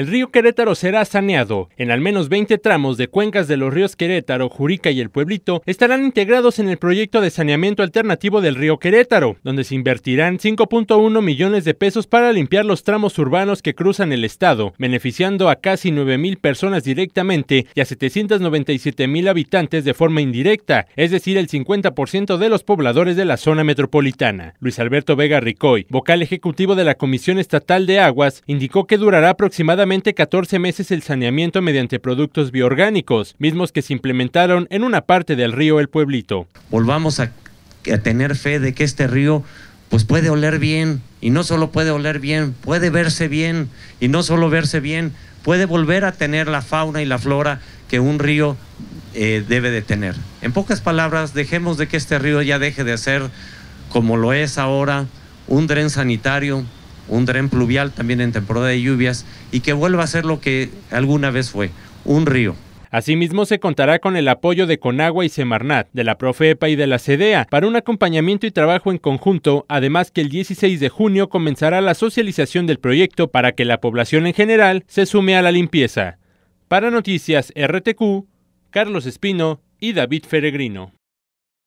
El río Querétaro será saneado. En al menos 20 tramos de cuencas de los ríos Querétaro, Jurica y El Pueblito estarán integrados en el proyecto de saneamiento alternativo del río Querétaro, donde se invertirán 5.1 millones de pesos para limpiar los tramos urbanos que cruzan el estado, beneficiando a casi 9.000 mil personas directamente y a 797 mil habitantes de forma indirecta, es decir, el 50% de los pobladores de la zona metropolitana. Luis Alberto Vega Ricoy, vocal ejecutivo de la Comisión Estatal de Aguas, indicó que durará aproximadamente 14 meses el saneamiento mediante productos bioorgánicos, mismos que se implementaron en una parte del río El Pueblito. Volvamos a, tener fe de que este río pues puede oler bien y no solo puede oler bien, puede verse bien y no solo verse bien, puede volver a tener la fauna y la flora que un río eh, debe de tener. En pocas palabras, dejemos de que este río ya deje de ser como lo es ahora, un dren sanitario, un tren pluvial también en temporada de lluvias y que vuelva a ser lo que alguna vez fue, un río. Asimismo, se contará con el apoyo de Conagua y Semarnat, de la Profepa y de la CEDEA, para un acompañamiento y trabajo en conjunto, además que el 16 de junio comenzará la socialización del proyecto para que la población en general se sume a la limpieza. Para Noticias RTQ, Carlos Espino y David Feregrino.